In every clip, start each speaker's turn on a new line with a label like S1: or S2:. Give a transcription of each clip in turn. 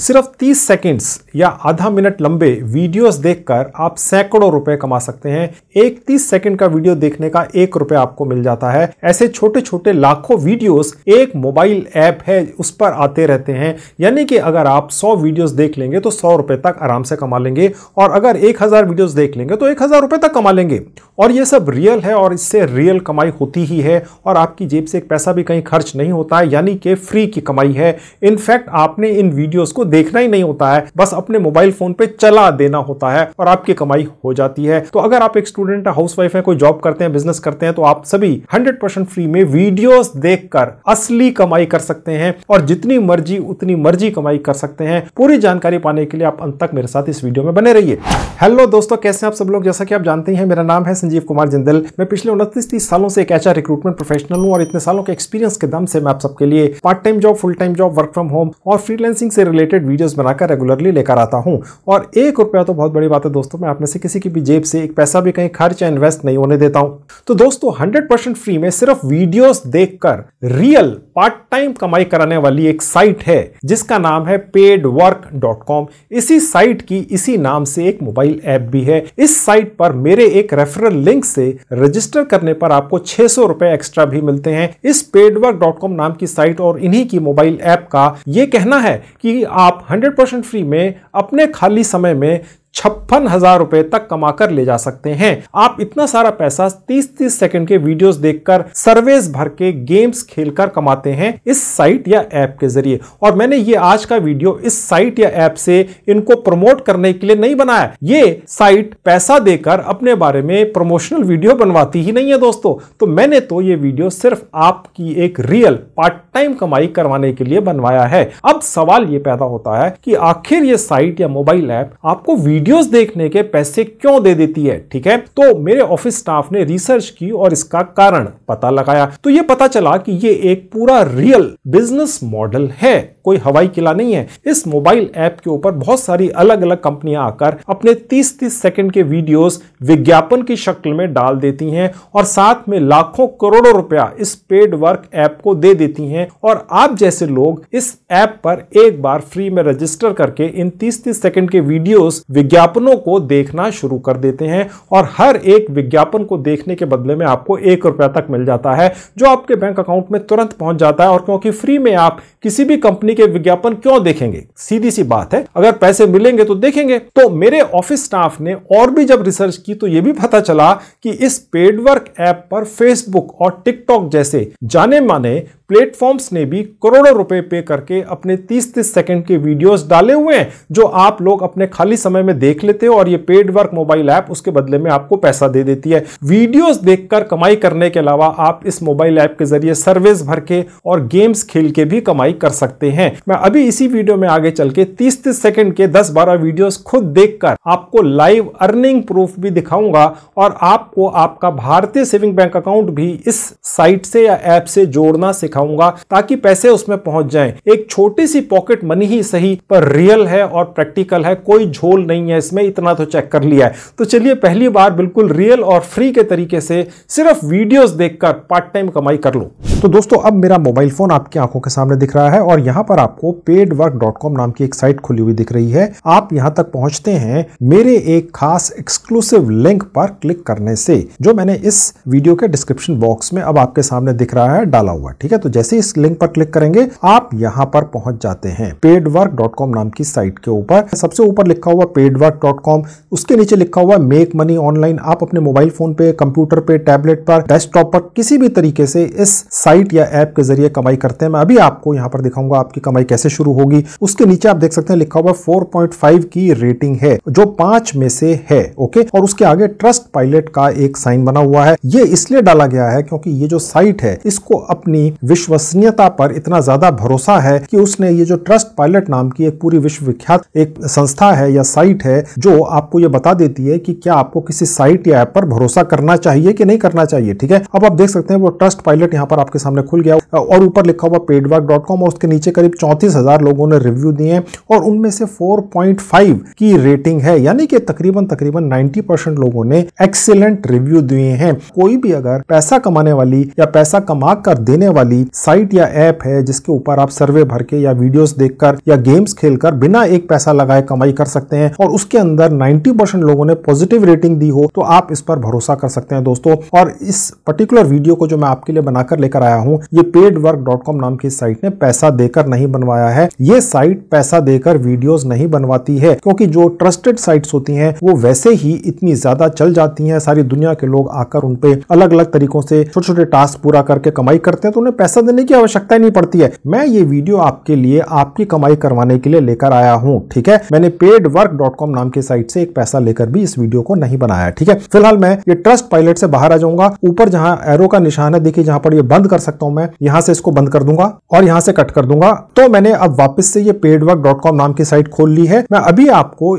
S1: सिर्फ 30 सेकंड्स या आधा मिनट लंबे वीडियोस देखकर आप सैकड़ों रुपए कमा सकते हैं एक 30 सेकंड का वीडियो देखने का एक रुपए आपको मिल जाता है ऐसे छोटे छोटे लाखों वीडियोस एक मोबाइल ऐप है उस पर आते रहते हैं यानी कि अगर आप 100 वीडियोस देख लेंगे तो सौ रुपए तक आराम से कमा लेंगे और अगर एक हज़ार देख लेंगे तो एक हज़ार तक कमा लेंगे और ये सब रियल है और इससे रियल कमाई होती ही है और आपकी जेब से एक पैसा भी कहीं खर्च नहीं होता है यानी कि फ्री की कमाई है इनफैक्ट आपने इन वीडियोज़ को देखना ही नहीं होता है बस अपने मोबाइल फोन पे चला देना होता है और आपकी कमाई हो जाती है तो अगर आप एक स्टूडेंट हाउस वाइफ है कोई जॉब करते हैं बिजनेस करते हैं तो आप सभी हंड्रेड फ्री में वीडियो देखकर असली कमाई कर सकते हैं और जितनी मर्जी उतनी मर्जी कमाई कर सकते हैं पूरी जानकारी पाने के लिए आप अंत तक मेरे साथ इस वीडियो में बने रहिए हेलो दोस्तों कैसे हैं आप सब लोग जैसा कि आप जानते हैं मेरा नाम है संजीव कुमार जिंदल मैं पिछले उनतीस तीस सालों से एक एचआर रिक्रूटमेंट प्रोफेशनल हूँ और इतने सालों के एक्सपीरियंस के दम से मैं आप सबके लिए part time job full time job work from home और फ्रीलैंसिंग से रिलेटेड रिलेटेड वीडियोस बनाकर रेगुलरली लेकर आता हूँ और एक रुपया तो बहुत बड़ी बात है दोस्तों मैं आप में से किसी की भी जेब से एक पैसा भी कहीं खर्च या इन्वेस्ट नहीं होने देता हूँ तो दोस्तों हंड्रेड फ्री में सिर्फ वीडियोस देखकर रियल पार्ट टाइम कमाई कराने वाली एक साइट है जिसका नाम है paidwork.com इसी साइट की इसी नाम से एक मोबाइल ऐप भी है इस साइट पर मेरे एक रेफरल लिंक से रजिस्टर करने पर आपको छह सौ रुपए एक्स्ट्रा भी मिलते हैं इस paidwork.com नाम की साइट और इन्हीं की मोबाइल ऐप का यह कहना है कि आप आप 100% फ्री में अपने खाली समय में छप्पन हजार रुपए तक कमा कर ले जा सकते हैं आप इतना सारा पैसा 30-30 सेकंड के वीडियोस देखकर सर्वेस भर के गेम्स खेलकर कमाते हैं इस साइट या ऐप के जरिए और मैंने ये आज का वीडियो इस साइट या ऐप से इनको प्रमोट करने के लिए नहीं बनाया ये साइट पैसा देकर अपने बारे में प्रमोशनल वीडियो बनवाती ही नहीं है दोस्तों तो मैंने तो ये वीडियो सिर्फ आपकी एक रियल पार्ट टाइम कमाई करवाने के लिए बनवाया है अब सवाल ये पैदा होता है कि आखिर ये साइट या मोबाइल ऐप आपको वीडियो वीडियोस देखने के पैसे क्यों दे देती है ठीक है तो मेरे ऑफिस स्टाफ ने रिसर्च की और इसका कारण पता लगाया तो ये पता चला कि ये एक पूरा रियल बिजनेस मॉडल है कोई हवाई किला नहीं है इस मोबाइल ऐप के ऊपर बहुत सारी अलग अलग कंपनियां आकर अपने 30-30 सेकंड के वीडियोस विज्ञापन की शक्ल में डाल देती हैं और साथ में लाखों करोड़ों रुपया इस पेड वर्क ऐप को दे देती हैं और आप जैसे लोग इस ऐप पर एक बार फ्री में रजिस्टर करके इन 30-30 सेकंड के वीडियोस विज्ञापनों को देखना शुरू कर देते हैं और हर एक विज्ञापन को देखने के बदले में आपको एक रुपया तक मिल जाता है जो आपके बैंक अकाउंट में तुरंत पहुंच जाता है और क्योंकि फ्री में आप किसी भी कंपनी के विज्ञापन क्यों देखेंगे सीधी सी बात है अगर पैसे मिलेंगे तो देखेंगे तो मेरे ऑफिस स्टाफ ने और भी जब रिसर्च की तो यह भी पता चला कि इस पेडवर्क ऐप पर फेसबुक और टिकटॉक जैसे जाने माने प्लेटफॉर्म्स ने भी करोड़ों रुपए पे करके अपने 30 तीस सेकंड के वीडियोस डाले हुए हैं जो आप लोग अपने खाली समय में देख लेते हो और ये पेड वर्क मोबाइल ऐप उसके बदले में आपको पैसा दे देती है वीडियोस देखकर कमाई करने के अलावा आप इस मोबाइल ऐप के जरिए सर्विस भर के और गेम्स खेल के भी कमाई कर सकते हैं हैं मैं अभी इसी वीडियो में आगे चल के तीस तीस सेकेंड के दस बारह वीडियोस खुद देखकर आपको लाइव अर्निंग प्रूफ भी दिखाऊंगा और आपको आपका भारतीय सेविंग बैंक अकाउंट भी इस साइट से या ऐप से जोड़ना सिखाऊंगा ताकि पैसे उसमें पहुंच जाए एक छोटी सी पॉकेट मनी ही सही पर रियल है और प्रैक्टिकल है कोई झोल नहीं है इसमें इतना तो चेक कर लिया है तो चलिए पहली बार बिल्कुल रियल और फ्री के तरीके से सिर्फ वीडियोस देखकर पार्ट टाइम कमाई कर लो तो दोस्तों अब मेरा मोबाइल फोन आपकी आंखों के सामने दिख रहा है और यहाँ पर आपको पेड वर्क डॉट कॉम नाम की एक साइट खुली हुई दिख रही है आप यहाँ तक पहुँचते हैं मेरे एक खास एक्सक्लूसिव लिंक पर क्लिक करने से जो मैंने इस वीडियो के डिस्क्रिप्शन बॉक्स में अब आपके सामने दिख रहा है डाला हुआ ठीक है तो जैसे इस लिंक पर क्लिक करेंगे आप यहाँ पर पहुंच जाते हैं पेड वर्क डॉट कॉम नाम की साइट के ऊपर सबसे ऊपर लिखा हुआ पेड वर्क डॉट कॉम उसके नीचे लिखा हुआ मेक मनी ऑनलाइन आप अपने मोबाइल फोन पे कंप्यूटर पे टैबलेट पर डेस्कटॉप पर किसी भी तरीके से इस साइट या ऐप के जरिए कमाई करते हैं मैं अभी आपको यहाँ पर दिखाऊंगा आपकी आपकी कमाई कैसे शुरू होगी उसके नीचे आप देख सकते हैं लिखा हुआ फोर पॉइंट फाइव की रेटिंग है जो पांच में से है ओके और उसके आगे ट्रस्ट पायलट का एक साइन बना हुआ है ये इसलिए डाला गया है क्योंकि ये जो साइट है इसको अपनी विश्वसनीयता पर इतना ज्यादा भरोसा है कि उसने ये जो ट्रस्ट पायलट नाम की एक पूरी विश्वविख्यात एक संस्था है या साइट है जो आपको ये बता देती है कि क्या आपको किसी साइट या ऐप पर भरोसा करना चाहिए कि नहीं करना चाहिए ठीक है अब आप देख सकते हैं वो ट्रस्ट पायलट यहाँ पर आपके सामने खुल गया और ऊपर लिखा हुआ पेडवर्क और उसके नीचे करीब करीब चौंतीस हज़ार लोगों ने रिव्यू दिए हैं और उनमें से 4.5 की रेटिंग है यानी कि तकरीबन तकरीबन 90 परसेंट लोगों ने एक्सीलेंट रिव्यू दिए हैं कोई भी अगर पैसा कमाने वाली या पैसा कमा कर देने वाली साइट या ऐप है जिसके ऊपर आप सर्वे भर के या वीडियो देखकर या गेम्स कर बिना एक पैसा लगाए कमाई कर सकते हैं और उसके अंदर नाइन्टी परसेंट लोगों ने पॉजिटिव रेटिंग दी हो तो आप इस पर भरोसा कर सकते हैं दोस्तों और इस पर्टिकुलर वीडियो को जो मैं आपके लिए बनाकर लेकर आया हूँ ये पेड नाम की साइट ने पैसा देकर नहीं नहीं बनवाया है ये साइट पैसा देकर वीडियोस नहीं बनवाती है क्योंकि जो ट्रस्टेड साइट्स होती हैं वो वैसे ही इतनी ज्यादा चल जाती हैं सारी दुनिया के लोग आकर उन पे अलग अलग तरीकों से छोटे छोटे टास्क पूरा करके कमाई करते हैं तो उन्हें पैसा देने की आवश्यकता ही नहीं पड़ती है मैं ये वीडियो आपके लिए आपकी कमाई करवाने के लिए लेकर आया हूँ ठीक है मैंने पेड वर्क डॉट कॉम नाम की साइट से एक पैसा लेकर भी इस वीडियो को नहीं बनाया ठीक है फिलहाल मैं ये ट्रस्ट पायलट से बाहर आ जाऊंगा ऊपर जहां एरो का निशान है देखिए जहां पर ये बंद कर सकता हूं मैं यहां से इसको बंद कर दूंगा और यहां से कट कर दूंगा तो मैंने अब वापस से ये कॉम नाम की साइट खोल ली है मैं अभी आपको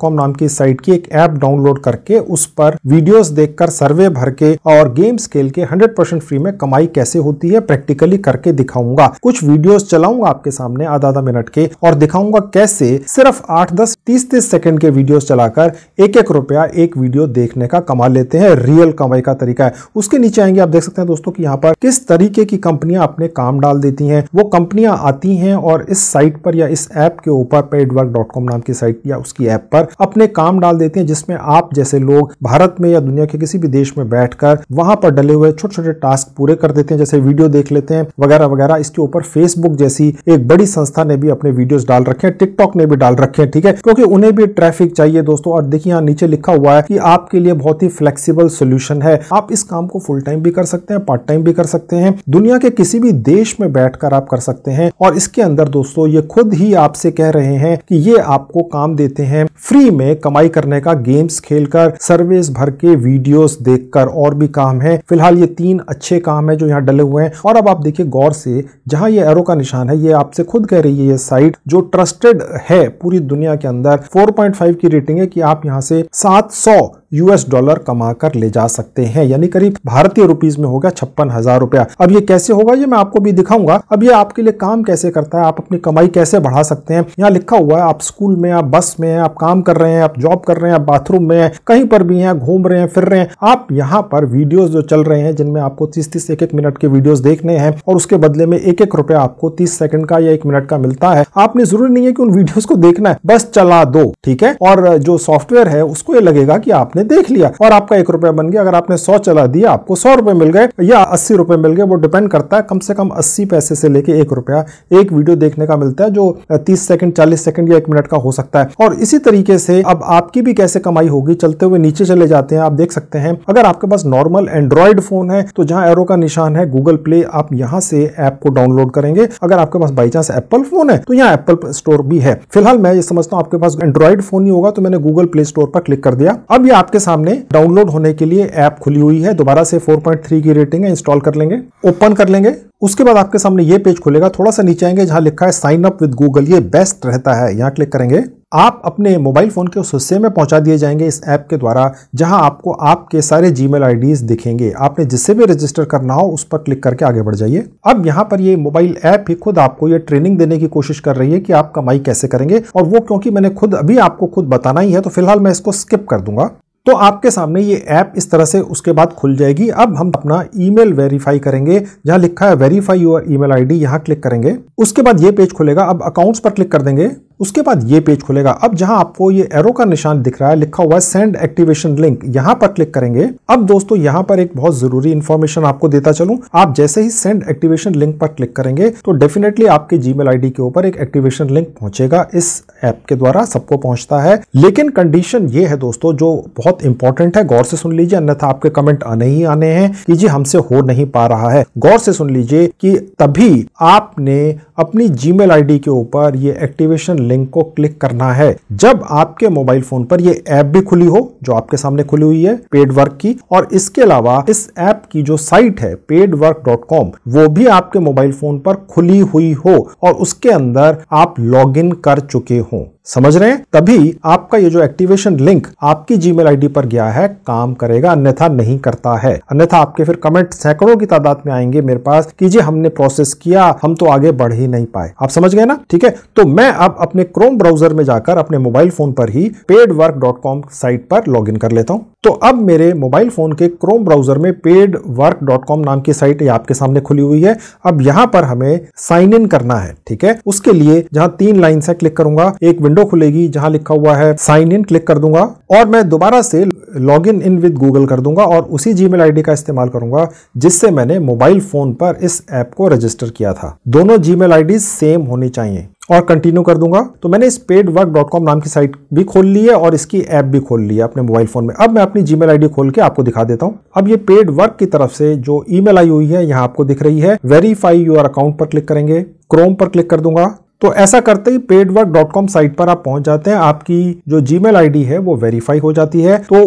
S1: कॉम नाम की साइट की एक ऐप डाउनलोड करके उस पर वीडियोस देखकर सर्वे भर के और गेम स्केल के 100% फ्री में कमाई कैसे होती है प्रैक्टिकली करके दिखाऊंगा कुछ वीडियोस चलाऊंगा आपके सामने आधा आधा मिनट के और दिखाऊंगा कैसे सिर्फ आठ दस तीस तीस सेकेंड के वीडियो चलाकर एक एक रुपया एक वीडियो देखने का कमा लेते हैं रियल कमाई का तरीका है उसके नीचे आएंगे आप देख सकते हैं दोस्तों की यहाँ पर किस तरीके की कंपनियां अपने काम डाल देती है वो कंपनियां आती हैं और इस साइट पर या इस ऐप के ऊपर पेडवर्क नाम की साइट या उसकी ऐप पर अपने काम डाल देते हैं जिसमें आप जैसे लोग भारत में या दुनिया के किसी भी देश में बैठकर वहां पर डले हुए छोटे छोटे टास्क पूरे कर देते हैं जैसे वीडियो देख लेते हैं वगैरह वगैरह इसके ऊपर फेसबुक जैसी एक बड़ी संस्था ने भी अपने वीडियोज डाल रखे हैं टिकटॉक ने भी डाल रखे हैं ठीक है क्योंकि उन्हें भी ट्रैफिक चाहिए दोस्तों और देखिए यहाँ नीचे लिखा हुआ है कि आपके लिए बहुत ही फ्लेक्सीबल सोल्यूशन है आप इस काम को फुल टाइम भी कर सकते हैं पार्ट टाइम भी कर सकते हैं दुनिया के किसी भी देश में बैठकर आप कर सकते हैं हैं और इसके अंदर दोस्तों ये खुद ही आपसे कह रहे हैं कि ये आपको काम देते हैं फ्री में कमाई करने का गेम्स खेलकर सर्विस भर के वीडियोस देखकर और भी काम है फिलहाल ये तीन अच्छे काम है जो यहाँ डले हुए हैं और अब आप देखिए गौर से जहाँ ये एरो का निशान है ये आपसे खुद कह रही है ये साइट जो ट्रस्टेड है पूरी दुनिया के अंदर 4.5 की रेटिंग है कि आप यहाँ से 700 यूएस डॉलर कमा कर ले जा सकते हैं यानी करीब भारतीय रुपीज में होगा छप्पन हजार रुपया अब ये कैसे होगा ये मैं आपको भी दिखाऊंगा अब ये आपके लिए काम कैसे करता है आप अपनी कमाई कैसे बढ़ा सकते हैं यहाँ लिखा हुआ है आप स्कूल में आप बस में आप काम कर रहे हैं आप जॉब कर रहे हैं आप बाथरूम में कहीं पर भी हैं घूम रहे हैं फिर रहे हैं आप यहाँ पर वीडियो जो चल रहे हैं जिनमें आपको तीस तीस एक एक मिनट के वीडियो देखने हैं और उसके बदले में एक एक रुपया आपको तीस सेकंड का या एक मिनट का मिलता है आपने जरूरी नहीं है कि उन वीडियोस को देखना है बस चला दो ठीक है और जो सॉफ्टवेयर है उसको ये लगेगा कि आपने आपने देख लिया और आपका एक रुपया बन गया अगर आपने सौ चला दिया आपको सौ रुपए मिल गए या अस्सी रुपए मिल गए वो डिपेंड करता है कम से कम अस्सी पैसे से लेके एक रुपया एक वीडियो देखने का मिलता है जो तीस सेकंड चालीस सेकंड या एक मिनट का हो सकता है और इसी तरीके से अब आपकी भी कैसे कमाई होगी चलते हुए नीचे चले जाते हैं आप देख सकते हैं अगर आपके पास नॉर्मल एंड्रॉयड फोन है तो जहां एरो का निशान है गूगल प्ले आप यहां से ऐप को डाउनलोड करेंगे अगर आपके पास बाई चांस एप्पल फोन है तो यहाँ एप्पल स्टोर भी है फिलहाल मैं ये समझता हूँ आपके पास एंड्रॉइड फोन ही होगा तो मैंने गूगल प्ले स्टोर पर क्लिक कर दिया अब यह आपके सामने डाउनलोड होने के लिए ऐप खुली हुई है दोबारा से 4.3 की रेटिंग है इंस्टॉल कर लेंगे ओपन कर लेंगे उसके बाद आपके सामने ये पेज खुलेगा थोड़ा सा नीचे आएंगे जहां लिखा है साइन अप विद गूगल ये बेस्ट रहता है यहाँ क्लिक करेंगे आप अपने मोबाइल फ़ोन के उस हिस्से में पहुंचा दिए जाएंगे इस ऐप के द्वारा जहां आपको आपके सारे जी मेल दिखेंगे आपने जिससे भी रजिस्टर करना हो उस पर क्लिक करके आगे बढ़ जाइए अब यहां पर ये मोबाइल ऐप ही खुद आपको ये ट्रेनिंग देने की कोशिश कर रही है कि आप कमाई कैसे करेंगे और वो क्योंकि मैंने खुद अभी आपको खुद बताना ही है तो फिलहाल मैं इसको स्किप कर दूंगा तो आपके सामने ये ऐप इस तरह से उसके बाद खुल जाएगी अब हम अपना ईमेल वेरीफाई करेंगे जहां लिखा है वेरीफाई योर ईमेल आईडी यहां क्लिक करेंगे उसके बाद ये पेज खुलेगा अब अकाउंट्स पर क्लिक कर देंगे उसके बाद ये पेज खुलेगा अब जहां आपको ये एरो का निशान दिख रहा है लिखा हुआ है सेंड एक्टिवेशन लिंक यहां पर क्लिक करेंगे अब दोस्तों यहां पर एक बहुत जरूरी इन्फॉर्मेशन आपको देता चलूं आप जैसे ही सेंड एक्टिवेशन लिंक पर क्लिक करेंगे तो डेफिनेटली आपके जीमेल मेल के ऊपर एक एक्टिवेशन लिंक पहुंचेगा इस ऐप के द्वारा सबको पहुंचता है लेकिन कंडीशन ये है दोस्तों जो बहुत इंपॉर्टेंट है गौर से सुन लीजिए अन्यथा आपके कमेंट आने ही आने हैं कि जी हमसे हो नहीं पा रहा है गौर से सुन लीजिए कि तभी आपने अपनी जीमेल मेल के ऊपर ये एक्टिवेशन लिंक को क्लिक करना है जब आपके मोबाइल फोन पर यह ऐप भी खुली हो जो आपके सामने खुली हुई है पेड वर्क की और इसके अलावा इस ऐप की जो साइट है पेड वर्क डॉट कॉम वो भी आपके मोबाइल फोन पर खुली हुई हो और उसके अंदर आप लॉग कर चुके हों समझ रहे हैं तभी आपका ये जो एक्टिवेशन लिंक आपकी जी मेल पर गया है काम करेगा अन्यथा नहीं करता है अन्यथा आपके फिर कमेंट सैकड़ों की तादाद में आएंगे मेरे पास कि जी हमने प्रोसेस किया हम तो आगे बढ़ ही नहीं पाए आप समझ गए ना ठीक है तो मैं अब अपने क्रोम ब्राउजर में जाकर अपने मोबाइल फोन पर ही Paidwork dot com site पर लॉग कर लेता हूँ तो अब मेरे मोबाइल फोन के क्रोम ब्राउजर में पेड वर्क डॉट कॉम नाम की साइट आपके सामने खुली हुई है अब यहाँ पर हमें साइन इन करना है ठीक है उसके लिए जहाँ तीन लाइन से क्लिक करूंगा एक विंडो विंडो खुलेगी जहां लिखा हुआ है साइन इन क्लिक कर दूंगा और मैं दोबारा से log in in with Google कर दूंगा और उसी जी मेल का इस्तेमाल करूंगा जिससे मैंने मोबाइल फोन पर इस ऐप को रजिस्टर किया था दोनों जी मेल सेम होनी चाहिए और कंटिन्यू कर दूंगा तो मैंने इस पेड वर्क डॉट कॉम नाम की साइट भी खोल ली है और इसकी ऐप भी खोल ली है अपने मोबाइल फोन में अब मैं अपनी जीमेल आईडी खोल के आपको दिखा देता हूँ अब ये पेड वर्क की तरफ से जो ईमेल आई हुई है यहाँ आपको दिख रही है वेरीफाई यूर अकाउंट पर क्लिक करेंगे क्रोम पर क्लिक कर दूंगा तो ऐसा करते ही paidwork.com साइट पर आप पहुंच जाते हैं आपकी जो जीमेल आईडी है वो वेरीफाई हो जाती है तो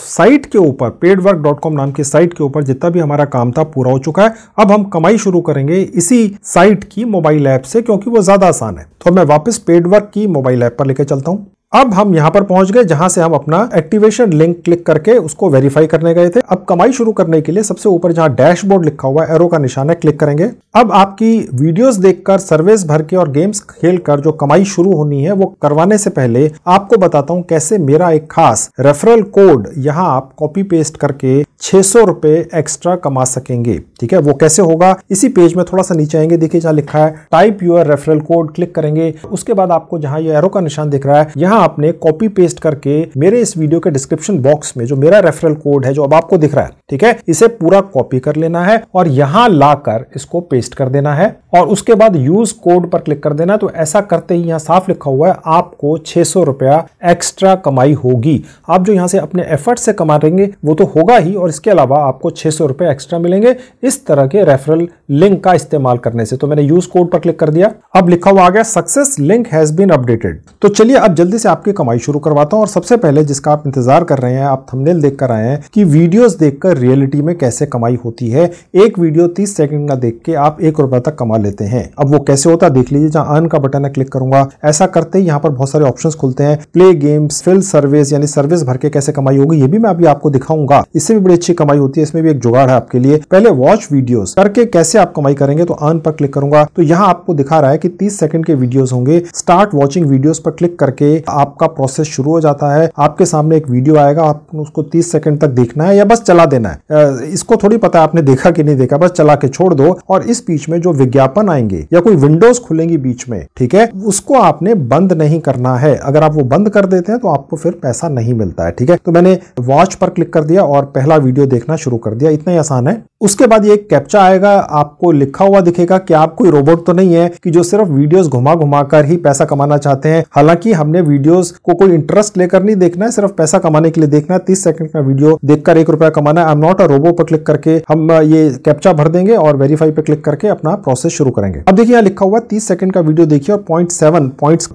S1: साइट के ऊपर paidwork.com नाम की साइट के ऊपर जितना भी हमारा काम था पूरा हो चुका है अब हम कमाई शुरू करेंगे इसी साइट की मोबाइल ऐप से क्योंकि वो ज्यादा आसान है तो मैं वापस पेडवर्क की मोबाइल ऐप पर लेकर चलता हूँ अब हम यहां पर पहुंच गए जहां से हम अपना एक्टिवेशन लिंक क्लिक करके उसको वेरीफाई करने गए थे अब कमाई शुरू करने के लिए सबसे ऊपर जहां डैशबोर्ड लिखा हुआ है एरो का निशान है क्लिक करेंगे अब आपकी वीडियोस देखकर सर्वेस भर के और गेम्स खेलकर जो कमाई शुरू होनी है वो करवाने से पहले आपको बताता हूँ कैसे मेरा एक खास रेफरल कोड यहाँ आप कॉपी पेस्ट करके छह सौ एक्स्ट्रा कमा सकेंगे ठीक है वो कैसे होगा इसी पेज में थोड़ा सा नीचे आएंगे देखिए जहाँ लिखा है type your referral code click करेंगे उसके बाद आपको जहाँ ये एरो का निशान दिख रहा है यहाँ यहाँ आपने कॉपी पेस्ट करके मेरे इस वीडियो के डिस्क्रिप्शन बॉक्स में जो मेरा रेफरल कोड है जो अब आपको दिख रहा है ठीक है इसे पूरा कॉपी कर लेना है और यहाँ लाकर इसको पेस्ट कर देना है और उसके बाद यूज कोड पर क्लिक कर देना तो ऐसा करते ही यहाँ साफ लिखा हुआ है आपको छह रुपया एक्स्ट्रा कमाई होगी आप जो यहाँ से अपने एफर्ट से कमा देंगे वो तो होगा ही और इसके अलावा आपको छह सौ एक्स्ट्रा मिलेंगे इस तरह के रेफरल लिंक का इस्तेमाल करने से तो मैंने यूज कोड पर क्लिक कर दिया अब लिखा हुआ आ गया success link has been updated तो चलिए अब जल्दी से आपकी कमाई शुरू करवाता हूँ और सबसे पहले जिसका आप इंतजार कर रहे हैं आप थंबनेल देख कर आए हैं कि वीडियोस देखकर रियलिटी में कैसे कमाई होती है एक वीडियो 30 सेकंड का देख के आप एक रुपए तक कमा लेते हैं अब वो कैसे होता देख लीजिए जहाँ अर्न का बटन है क्लिक करूंगा ऐसा करते ही यहाँ पर बहुत सारे ऑप्शन खुलते हैं प्ले गेम्स फिल सर्विस यानी सर्विस भर के कैसे कमाई होगी ये भी मैं अभी आपको दिखाऊंगा इससे भी बड़ी अच्छी कमाई होती है इसमें भी एक जुगाड़ है आपके लिए पहले वॉच वीडियो करके कैसे आप कमाई करेंगे तो अर्न पर क्लिक करूंगा तो यहाँ आपको दिखा रहा है कि तीस सेकंड के वीडियोस होंगे स्टार्ट वॉचिंग वीडियोस पर क्लिक करके आपका प्रोसेस शुरू हो जाता है आपके सामने एक वीडियो आएगा आप उसको तीस सेकेंड तक देखना है या बस चला देना है इसको थोड़ी पता है आपने देखा कि नहीं देखा बस चला के छोड़ दो और इस बीच में जो विज्ञापन आएंगे या कोई विंडोज खुलेंगी बीच में ठीक है उसको आपने बंद नहीं करना है अगर आप वो बंद कर देते हैं तो आपको फिर पैसा नहीं मिलता है ठीक है तो मैंने वॉच पर क्लिक कर दिया और पहला वीडियो देखना शुरू कर दिया इतना ही आसान है उसके बाद ये कैप्चा आएगा आपको लिखा हुआ दिखेगा कि आप कोई रोबोट तो नहीं है कि जो सिर्फ वीडियोस घुमा घुमा कर ही पैसा कमाना चाहते हैं हालांकि हमने वीडियो वीडियोस को कोई इंटरेस्ट लेकर नहीं देखना है सिर्फ पैसा कमाने के लिए देखना है तीस सेकंड का वीडियो देखकर एक रुपया कमाना है I am not a robot पर क्लिक करके हम ये कैप्चा भर देंगे और वेरीफाई पे क्लिक करके अपना प्रोसेस शुरू करेंगे अब देखिए यहाँ लिखा हुआ तीस सेकंड का वीडियो देखिए और पॉइंट सेवन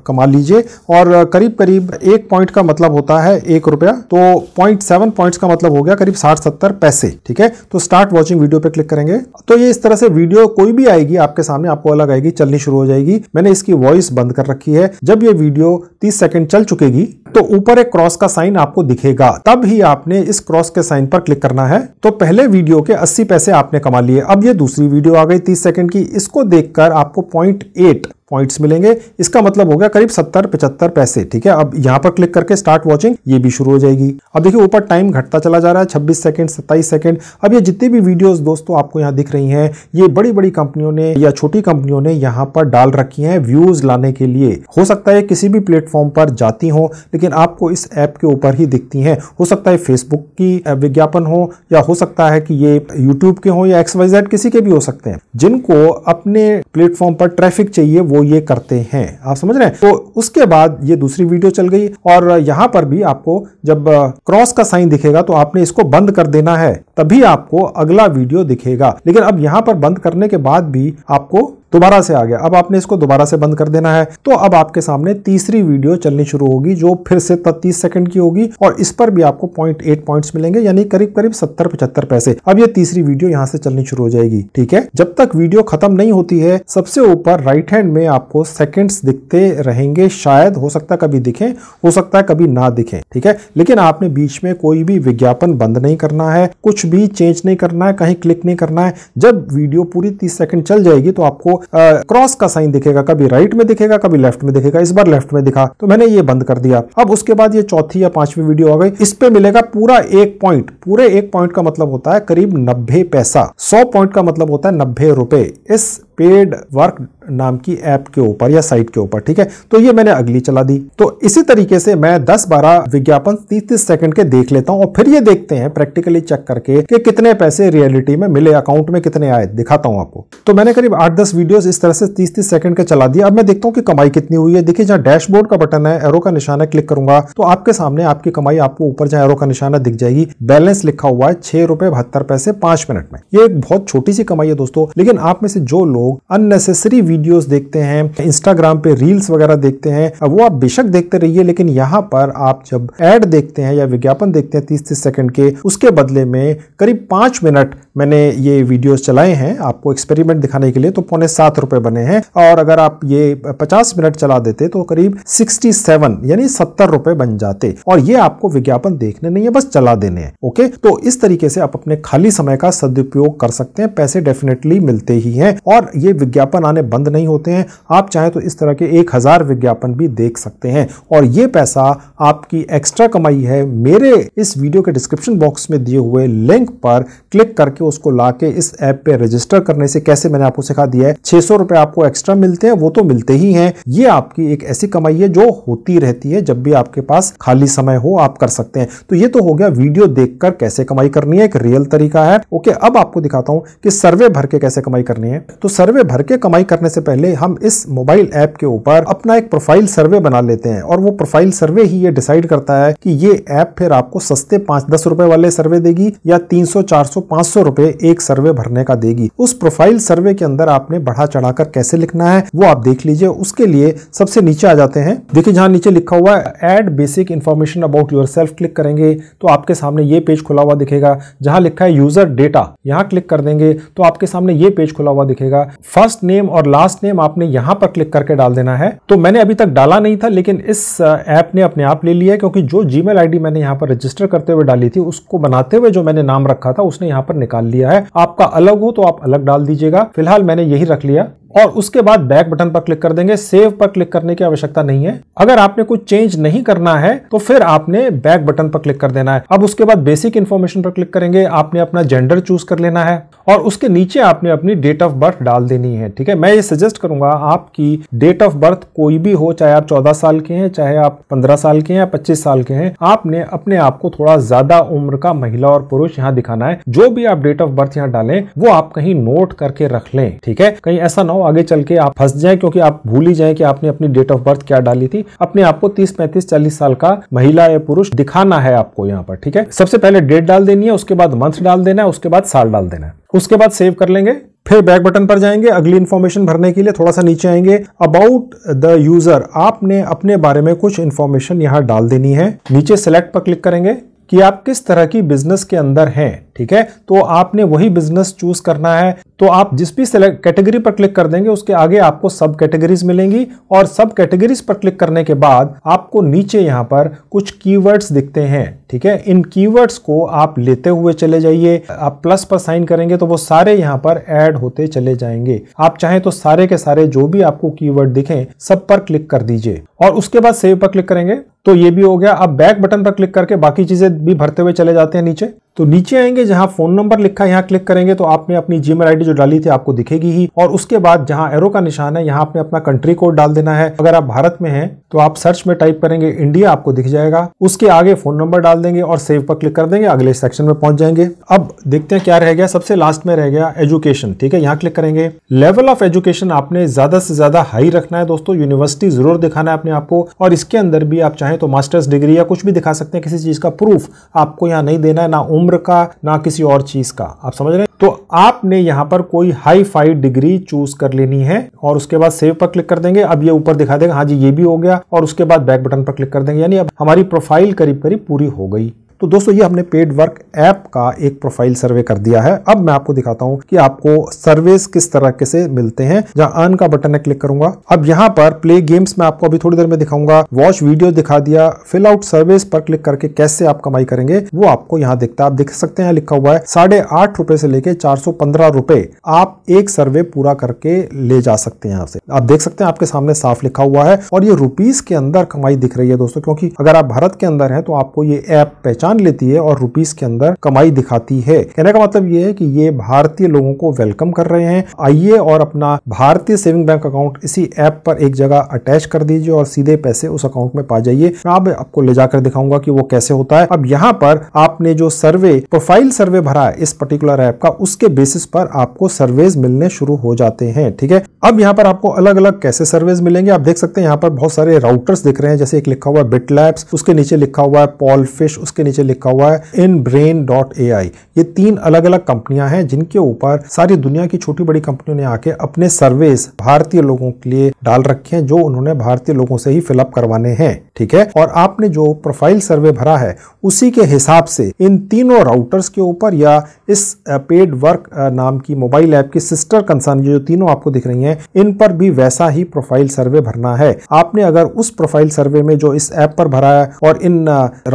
S1: कमा लीजिए और करीब करीब एक पॉइंट का मतलब होता है एक रुपया तो पॉइंट सेवन पॉइंट्स का मतलब हो गया करीब साठ सत्तर पैसे ठीक है तो स्टार्ट वॉचिंग वीडियो पे क्लिक करेंगे तो ये इस तरह से वीडियो कोई भी आएगी आपके सामने आपको अलग आएगी चलनी शुरू हो जाएगी मैंने इसकी वॉइस बंद कर रखी है जब ये वीडियो तीस सेकंड सेकंड चल चुकेगी तो ऊपर एक क्रॉस का साइन आपको दिखेगा तब ही आपने इस क्रॉस के साइन पर क्लिक करना है तो पहले वीडियो के 80 पैसे आपने कमा लिए अब ये दूसरी वीडियो आ गई 30 सेकंड की इसको देखकर आपको 0.8 पॉइंट्स मिलेंगे इसका मतलब हो गया करीब सत्तर पचहत्तर पैसे ठीक है अब यहाँ पर क्लिक करके स्टार्ट वॉचिंग ये भी शुरू हो जाएगी अब देखिए ऊपर टाइम घटता चला जा रहा है छब्बीस सेकेंड सत्ताईस सेकेंड अब ये जितनी भी वीडियोस दोस्तों आपको यहाँ दिख रही हैं ये बड़ी बड़ी कंपनियों ने या छोटी कंपनियों ने यहाँ पर डाल रखी है व्यूज लाने के लिए हो सकता है किसी भी प्लेटफॉर्म पर जाती हो लेकिन आपको इस ऐप के ऊपर ही दिखती है हो सकता है फेसबुक की विज्ञापन हो या हो सकता है कि ये यूट्यूब के हो या एक्सवाइजेड किसी के भी हो सकते हैं जिनको अपने प्लेटफॉर्म पर ट्रैफिक चाहिए वो ये करते हैं आप समझ रहे हैं तो उसके बाद ये दूसरी वीडियो चल गई और यहाँ पर भी आपको जब क्रॉस का साइन दिखेगा तो आपने इसको बंद कर देना है तभी आपको अगला वीडियो दिखेगा लेकिन अब यहाँ पर बंद करने के बाद भी आपको दोबारा से आ गया अब आपने इसको दोबारा से बंद कर देना है तो अब आपके सामने तीसरी वीडियो चलनी शुरू होगी जो फिर से तीस सेकंड की होगी और इस पर भी आपको पॉइंट एट पॉइंट्स मिलेंगे यानी करीब करीब सत्तर पचहत्तर पैसे अब ये तीसरी वीडियो यहाँ से चलनी शुरू हो जाएगी ठीक है जब तक वीडियो खत्म नहीं होती है सबसे ऊपर राइट हैंड में आपको सेकेंड्स दिखते रहेंगे शायद हो सकता है कभी दिखे हो सकता है कभी ना दिखे ठीक है लेकिन आपने बीच में कोई भी विज्ञापन बंद नहीं करना है कुछ भी चेंज नहीं करना है कहीं क्लिक नहीं करना है जब वीडियो पूरी तीस सेकंड चल जाएगी तो आपको क्रॉस का साइन दिखेगा कभी राइट में दिखेगा कभी लेफ्ट में दिखेगा इस बार लेफ्ट में दिखा तो मैंने ये बंद कर दिया अब उसके बाद ये चौथी या पांचवी वीडियो आ गई इस पे मिलेगा पूरा एक पॉइंट पूरे एक पॉइंट का मतलब होता है करीब नब्बे पैसा सौ पॉइंट का मतलब होता है नब्बे रुपए इस पेड वर्क नाम की ऐप के ऊपर या साइट के ऊपर ठीक है तो ये मैंने अगली चला दी तो इसी तरीके से मैं 10-12 विज्ञापन 30-30 सेकंड के देख लेता हूं और फिर ये देखते हैं प्रैक्टिकली चेक करके कि कितने पैसे रियलिटी में मिले अकाउंट में कितने आए दिखाता हूं आपको तो मैंने करीब आठ दस वीडियो इस तरह से तीस तीस सेकंड के चला दिया अब मैं देखता हूँ कि कमाई कितनी हुई है देखिए जहाँ डैशबोर्ड का बटन है एरो का निशाना क्लिक करूंगा तो आपके सामने आपकी कमाई आपको ऊपर जहाँ एरो का निशाना दिख जाएगी बैलेंस लिखा हुआ है छह रुपए बहत्तर पैसे पांच मिनट में ये एक बहुत छोटी सी कमाई है दोस्तों लेकिन आप में से जो लोग लोग अननेसेसरी वीडियोस देखते हैं इंस्टाग्राम पे रील्स वगैरह देखते हैं वो आप बेशक देखते रहिए लेकिन यहाँ पर आप जब एड देखते हैं या विज्ञापन देखते हैं तीस तीस सेकेंड के उसके बदले में करीब पांच मिनट मैंने ये वीडियोस चलाए हैं आपको एक्सपेरिमेंट दिखाने के लिए तो पौने सात रुपए बने हैं और अगर आप ये पचास मिनट चला देते तो करीब सिक्सटी सेवन यानी सत्तर रुपए बन जाते और ये आपको विज्ञापन देखने नहीं है बस चला देने हैं ओके तो इस तरीके से आप अपने खाली समय का सदुपयोग कर सकते हैं पैसे डेफिनेटली मिलते ही हैं और ये विज्ञापन आने बंद नहीं होते हैं आप चाहें तो इस तरह के एक हज़ार विज्ञापन भी देख सकते हैं और ये पैसा आपकी एक्स्ट्रा कमाई है मेरे इस वीडियो के डिस्क्रिप्शन बॉक्स में दिए हुए लिंक पर क्लिक करके उसको ला इस ऐप पे रजिस्टर करने से कैसे मैंने आपको सिखा दिया है छह आपको एक्स्ट्रा मिलते हैं वो तो मिलते ही है ये आपकी एक ऐसी कमाई है जो होती रहती है जब भी आपके पास खाली समय हो आप कर सकते हैं तो ये तो हो गया वीडियो देखकर कैसे कमाई करनी है एक रियल तरीका है ओके अब आपको दिखाता हूं कि सर्वे भर के कैसे कमाई करनी है तो सर्वे भर के कमाई करने से पहले हम इस मोबाइल ऐप के ऊपर अपना एक प्रोफाइल सर्वे बना लेते हैं और वो प्रोफाइल सर्वे ही ये डिसाइड करता है कि ये ऐप फिर आपको सस्ते पांच दस रुपए वाले सर्वे देगी या तीन सौ चार सौ पांच सौ रुपए एक सर्वे भरने का देगी उस प्रोफाइल सर्वे के अंदर आपने बढ़ा चढ़ाकर कैसे लिखना है वो आप देख लीजिए उसके लिए सबसे नीचे आ जाते हैं देखिए जहां नीचे लिखा हुआ है add basic information about yourself click करेंगे तो आपके सामने ये पेज खुला हुआ दिखेगा जहां लिखा है यूजर डेटा यहाँ क्लिक कर देंगे तो आपके सामने ये पेज खुला हुआ दिखेगा फर्स्ट नेम और लास्ट नेम आपने यहाँ पर क्लिक करके डाल देना है तो मैंने अभी तक डाला नहीं था लेकिन इस ऐप uh, ने अपने आप ले लिया क्योंकि जो जी मेल मैंने यहाँ पर रजिस्टर करते हुए डाली थी उसको बनाते हुए जो मैंने नाम रखा था उसने यहाँ पर निकाल लिया है आपका अलग हो तो आप अलग डाल दीजिएगा फिलहाल मैंने यही रख लिया और उसके बाद बैक बटन पर क्लिक कर देंगे सेव पर क्लिक करने की आवश्यकता नहीं है अगर आपने कुछ चेंज नहीं करना है तो फिर आपने बैक बटन पर क्लिक कर देना है अब उसके बाद बेसिक इन्फॉर्मेशन पर क्लिक करेंगे आपने अपना जेंडर चूज कर लेना है और उसके नीचे आपने अपनी डेट ऑफ बर्थ डाल देनी है ठीक है मैं ये सजेस्ट करूंगा आपकी डेट ऑफ बर्थ कोई भी हो चाहे आप चौदह साल के हैं चाहे आप पंद्रह साल के हैं पच्चीस साल के हैं आपने अपने आप को थोड़ा ज्यादा उम्र का महिला और पुरुष यहाँ दिखाना है जो भी आप डेट ऑफ बर्थ यहाँ डालें वो आप कहीं नोट करके रख लें ठीक है कहीं ऐसा ना हो हो आगे चल के आप फंस जाए क्योंकि आप भूल ही जाए कि आपने अपनी डेट ऑफ बर्थ क्या डाली थी अपने आपको तीस पैंतीस चालीस साल का महिला या पुरुष दिखाना है आपको यहाँ पर ठीक है सबसे पहले डेट डाल देनी है उसके बाद मंथ डाल देना है उसके बाद साल डाल देना है उसके बाद सेव कर लेंगे फिर बैक बटन पर जाएंगे अगली इन्फॉर्मेशन भरने के लिए थोड़ा सा नीचे आएंगे अबाउट द यूजर आपने अपने बारे में कुछ इन्फॉर्मेशन यहाँ डाल देनी है नीचे सेलेक्ट पर क्लिक करेंगे कि आप किस तरह की बिजनेस के अंदर हैं ठीक है तो आपने वही बिजनेस चूज करना है तो आप जिस भी कैटेगरी पर क्लिक कर देंगे उसके आगे आपको सब कैटेगरीज मिलेंगी और सब कैटेगरीज पर क्लिक करने के बाद आपको नीचे यहां पर कुछ कीवर्ड्स दिखते हैं ठीक है इन कीवर्ड्स को आप लेते हुए चले जाइए आप प्लस पर साइन करेंगे तो वो सारे यहां पर ऐड होते चले जाएंगे आप चाहे तो सारे के सारे जो भी आपको कीवर्ड दिखें सब पर क्लिक कर दीजिए और उसके बाद सेव पर क्लिक करेंगे तो ये भी हो गया आप बैक बटन पर क्लिक करके बाकी चीजें भी भरते हुए चले जाते हैं नीचे तो नीचे आएंगे जहां फोन नंबर लिखा है यहाँ क्लिक करेंगे तो आपने अपनी जीमेल आईडी जो डाली थी आपको दिखेगी ही और उसके बाद जहां एरो का निशान है यहाँ आपने अपना कंट्री कोड डाल देना है अगर आप भारत में हैं तो आप सर्च में टाइप करेंगे इंडिया आपको दिख जाएगा उसके आगे फोन नंबर डाल देंगे और सेव पर क्लिक कर देंगे अगले सेक्शन में पहुंच जाएंगे अब देखते हैं क्या रह गया सबसे लास्ट में रह गया एजुकेशन ठीक है यहाँ क्लिक करेंगे लेवल ऑफ एजुकेशन आपने ज्यादा से ज्यादा हाई रखना है दोस्तों यूनिवर्सिटी जरूर दिखाना है अपने आपको और इसके अंदर भी आप चाहें तो मास्टर्स डिग्री या कुछ भी दिखा सकते हैं किसी चीज का प्रूफ आपको यहाँ नहीं देना है ना उम्र का ना किसी और चीज़ का आप समझ रहे हैं तो आपने यहाँ पर कोई हाई फाई डिग्री चूज कर लेनी है और उसके बाद सेव पर क्लिक कर देंगे अब ये ऊपर दिखा देगा हाँ जी ये भी हो गया और उसके बाद बैक बटन पर क्लिक कर देंगे यानी अब हमारी प्रोफाइल करीब करीब पूरी हो गई तो दोस्तों ये हमने पेड वर्क ऐप का एक प्रोफाइल सर्वे कर दिया है अब मैं आपको दिखाता हूँ कि आपको सर्वेस किस तरह से मिलते हैं जहाँ अर्न का बटन है क्लिक करूंगा अब यहाँ पर प्ले गेम्स में आपको अभी थोड़ी देर में दिखाऊंगा वॉच वीडियो दिखा दिया फिल आउट सर्विस पर क्लिक करके कैसे आप कमाई करेंगे वो आपको यहाँ दिखता है आप देख सकते हैं लिखा हुआ है साढ़े आठ रुपए से लेके चार सौ पंद्रह रुपए आप एक सर्वे पूरा करके ले जा सकते हैं यहाँ से आप देख सकते हैं आपके सामने साफ लिखा हुआ है और ये रुपीज के अंदर कमाई दिख रही है दोस्तों क्योंकि अगर आप भारत के अंदर है तो आपको ये ऐप पहचान जान लेती है और रुपीज के अंदर कमाई दिखाती है कहने का मतलब ये है कि ये भारतीय लोगों को वेलकम कर रहे हैं आइए और अपना भारतीय सेविंग बैंक अकाउंट इसी ऐप पर एक जगह अटैच कर दीजिए और सीधे पैसे उस अकाउंट में पा जाइए मैं आप आपको ले जाकर दिखाऊंगा कि वो कैसे होता है अब यहाँ पर आपने जो सर्वे प्रोफाइल सर्वे भरा है इस पर्टिकुलर ऐप का उसके बेसिस पर आपको सर्वेज मिलने शुरू हो जाते हैं ठीक है अब यहाँ पर आपको अलग अलग कैसे सर्वेज मिलेंगे आप देख सकते हैं यहाँ पर बहुत सारे राउटर्स दिख रहे हैं जैसे एक लिखा हुआ है बिटलैब्स उसके नीचे लिखा हुआ है पॉल फिश उसके नीचे नीचे लिखा हुआ है इन ब्रेन डॉट ए आई ये तीन अलग अलग कंपनियां हैं जिनके ऊपर सारी दुनिया की छोटी बड़ी कंपनियों ने आके अपने सर्वेस भारतीय लोगों के लिए डाल रखे हैं जो उन्होंने भारतीय लोगों से ही फिलअप करवाने हैं ठीक है और आपने जो प्रोफाइल सर्वे भरा है उसी के हिसाब से इन तीनों राउटर्स के ऊपर या इस पेड वर्क नाम की मोबाइल ऐप की सिस्टर कंसर्न जो तीनों आपको दिख रही हैं इन पर भी वैसा ही प्रोफाइल सर्वे भरना है आपने अगर उस प्रोफाइल सर्वे में जो इस ऐप पर भरा है और इन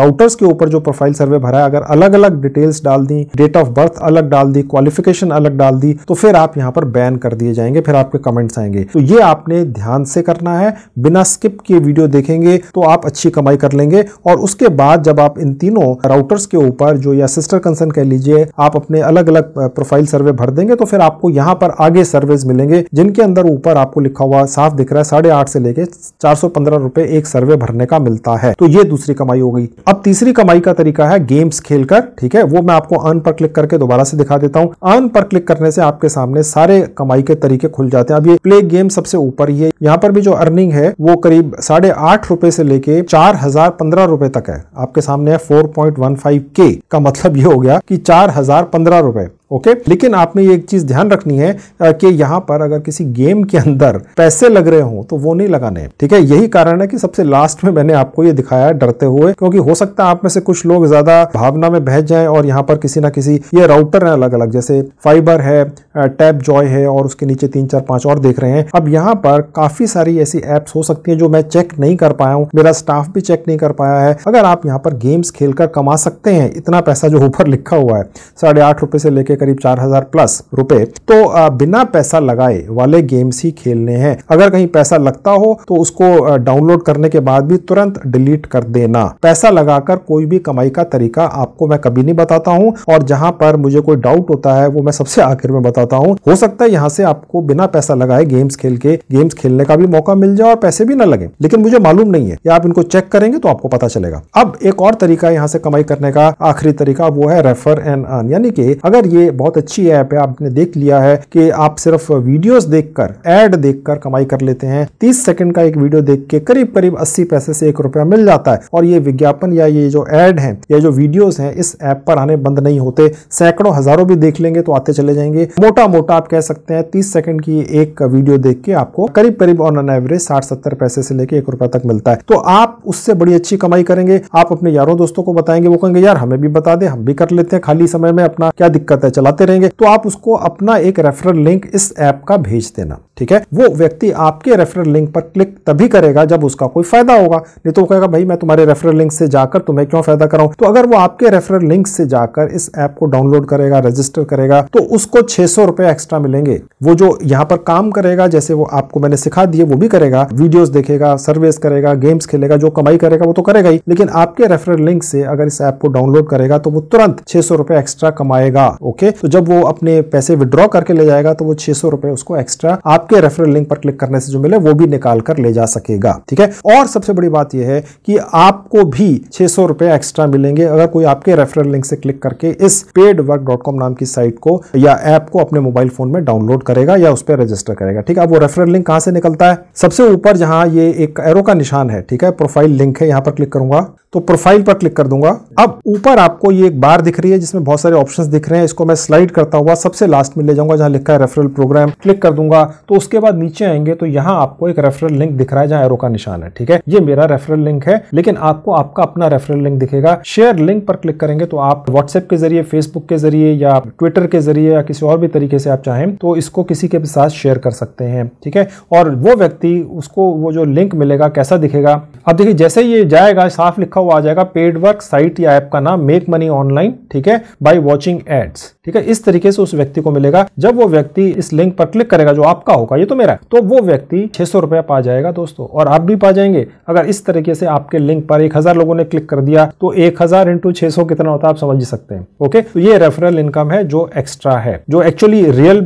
S1: राउटर्स के ऊपर जो प्रोफाइल सर्वे भरा है अगर अलग अलग डिटेल्स डाल दी डेट ऑफ बर्थ अलग डाल दी क्वालिफिकेशन अलग डाल दी तो फिर आप यहाँ पर बैन कर दिए जाएंगे फिर आपके कमेंट्स आएंगे तो ये आपने ध्यान से करना है बिना स्किप किए वीडियो देखेंगे तो आप अच्छी कमाई कर लेंगे और उसके बाद जब आप इन तीनों राउटर्स के ऊपर जो या सिस्टर कंसर्न कह लीजिए आप अपने अलग अलग प्रोफाइल सर्वे भर देंगे तो फिर आपको यहाँ पर आगे सर्वेज मिलेंगे जिनके अंदर ऊपर आपको लिखा हुआ साफ दिख रहा है साढ़े आठ से लेके चार सौ पंद्रह रुपए एक सर्वे भरने का मिलता है तो ये दूसरी कमाई हो गई अब तीसरी कमाई का का तरीका है गेम्स खेलकर ठीक है वो मैं आपको अर्न पर क्लिक करके दोबारा से दिखा देता हूँ अर्न पर क्लिक करने से आपके सामने सारे कमाई के तरीके खुल जाते हैं अब ये प्ले गेम सबसे ऊपर ही है यहाँ पर भी जो अर्निंग है वो करीब साढ़े आठ रुपए से लेके चार हजार पंद्रह रुपए तक है आपके सामने है फोर पॉइंट वन फाइव के का मतलब ये हो गया कि चार हजार पंद्रह रुपए ओके okay? लेकिन आपने ये एक चीज़ ध्यान रखनी है कि यहाँ पर अगर किसी गेम के अंदर पैसे लग रहे हो तो वो नहीं लगाने ठीक है यही कारण है कि सबसे लास्ट में मैंने आपको ये दिखाया है डरते हुए क्योंकि हो सकता है आप में से कुछ लोग ज़्यादा भावना में बह जाएं और यहाँ पर किसी ना किसी ये राउटर है अलग अलग जैसे फाइबर है टैप जॉय है और उसके नीचे तीन चार पांच और देख रहे हैं अब यहाँ पर काफ़ी सारी ऐसी एप्स हो सकती है जो मैं चेक नहीं कर पाया हूँ मेरा स्टाफ भी चेक नहीं कर पाया है अगर आप यहाँ पर गेम्स खेल कमा सकते हैं इतना पैसा जो ऊपर लिखा हुआ है साढ़े से लेकर करीब चार हजार प्लस रुपए तो बिना पैसा लगाए वाले गेम्स ही खेलने हैं अगर कहीं पैसा लगता हो तो उसको डाउनलोड करने के बाद भी तुरंत डिलीट कर देना पैसा लगाकर कोई भी कमाई का तरीका आपको मैं कभी नहीं बताता हूँ और जहां पर मुझे कोई डाउट होता है वो मैं सबसे आखिर में बताता हूँ हो सकता है यहाँ से आपको बिना पैसा लगाए गेम्स खेल के गेम्स खेलने का भी मौका मिल जाए और पैसे भी ना लगे लेकिन मुझे मालूम नहीं है या आप इनको चेक करेंगे तो आपको पता चलेगा अब एक और तरीका यहाँ से कमाई करने का आखिरी तरीका वो है रेफर एंड अर्न यानी कि अगर ये बहुत अच्छी ऐप है आपने देख लिया है कि आप सिर्फ वीडियोस देखकर ऐड देखकर कमाई कर लेते हैं तीस सेकंड का एक वीडियो देख के करीब करीब 80 पैसे से एक रुपया मिल जाता है और ये विज्ञापन या ये जो एड है या जो वीडियोज है इस ऐप पर आने बंद नहीं होते सैकड़ों हजारों भी देख लेंगे तो आते चले जाएंगे मोटा मोटा आप कह सकते हैं तीस सेकंड की एक वीडियो देख के आपको करीब करीब ऑन एन एवरेज साठ सत्तर पैसे से लेकर एक रुपया तक मिलता है तो आप उससे बड़ी अच्छी कमाई करेंगे आप अपने यारों दोस्तों को बताएंगे वो कहेंगे यार हमें भी बता दे हम भी कर लेते हैं खाली समय में अपना क्या दिक्कत है चलाते रहेंगे तो आप उसको अपना एक रेफरल लिंक इस ऐप का भेज देना ठीक है वो व्यक्ति आपके रेफरल लिंक पर क्लिक तभी करेगा जब उसका कोई फायदा होगा नहीं तो वो कहेगा भाई मैं तुम्हारे रेफरल लिंक से जाकर तुम्हें क्यों फायदा कराऊं तो अगर वो आपके रेफरल लिंक से जाकर इस ऐप को डाउनलोड करेगा रजिस्टर करेगा तो उसको छह सौ रुपए एक्स्ट्रा मिलेंगे वो जो यहाँ पर काम करेगा जैसे वो आपको मैंने सिखा दिए वो भी करेगा वीडियो देखेगा सर्वेस करेगा गेम्स खेलेगा जो कमाई करेगा वो तो करेगा ही लेकिन आपके रेफरल लिंक से अगर इस ऐप को डाउनलोड करेगा तो वो तुरंत छह सौ रुपए एक्स्ट्रा कमाएगा ओके तो जब वो अपने पैसे विद्रॉ करके ले जाएगा तो वो छह सौ रुपए उसको एक्स्ट्रा आप आपके रेफरल लिंक पर क्लिक करने से जो मिले वो भी निकाल कर ले जा सकेगा ठीक है और सबसे बड़ी बात यह है कि आपको भी छह सौ रुपए एक्स्ट्रा मिलेंगे अगर कोई आपके रेफरल लिंक से क्लिक करके इस पेड वर्क डॉट कॉम नाम की साइट को या ऐप को अपने मोबाइल फोन में डाउनलोड करेगा या उस पर रजिस्टर करेगा ठीक है वो रेफरल लिंक कहां से निकलता है सबसे ऊपर जहां ये एक एरो का निशान है ठीक है प्रोफाइल लिंक है यहां पर क्लिक करूंगा तो प्रोफाइल पर क्लिक कर दूंगा अब ऊपर आपको ये एक बार दिख रही है जिसमें बहुत सारे ऑप्शंस दिख रहे हैं इसको मैं स्लाइड करता हुआ सबसे लास्ट में ले जाऊंगा जहां लिखा है रेफरल प्रोग्राम क्लिक कर दूंगा तो उसके बाद नीचे आएंगे तो यहां आपको एक रेफरल लिंक दिख रहा है जहां एरो का निशान है ठीक है ये मेरा रेफरल लिंक है लेकिन आपको आपका अपना रेफरल लिंक दिखेगा शेयर लिंक पर क्लिक करेंगे तो आप व्हाट्सएप के जरिए फेसबुक के जरिए या ट्विटर के जरिए या किसी और भी तरीके से आप चाहें तो इसको किसी के साथ शेयर कर सकते हैं ठीक है और वो व्यक्ति उसको वो जो लिंक मिलेगा कैसा दिखेगा अब देखिए जैसे ये जाएगा साफ लिखा लिखा हुआ आ जाएगा पेड वर्क साइट या ऐप का नाम मेक मनी ऑनलाइन ठीक है बाई वॉचिंग एड्स ठीक है इस तरीके से उस व्यक्ति को मिलेगा जब वो व्यक्ति इस लिंक पर क्लिक करेगा जो आपका होगा ये तो मेरा तो वो व्यक्ति छह सौ रुपया पा जाएगा दोस्तों और आप भी पा जाएंगे अगर इस तरीके से आपके लिंक पर एक हजार लोगों ने क्लिक कर दिया तो एक हजार इंटू छह सौ कितना होता है आप समझ सकते हैं ओके तो ये रेफरल इनकम है जो एक्स्ट्रा है जो एक्चुअली रियल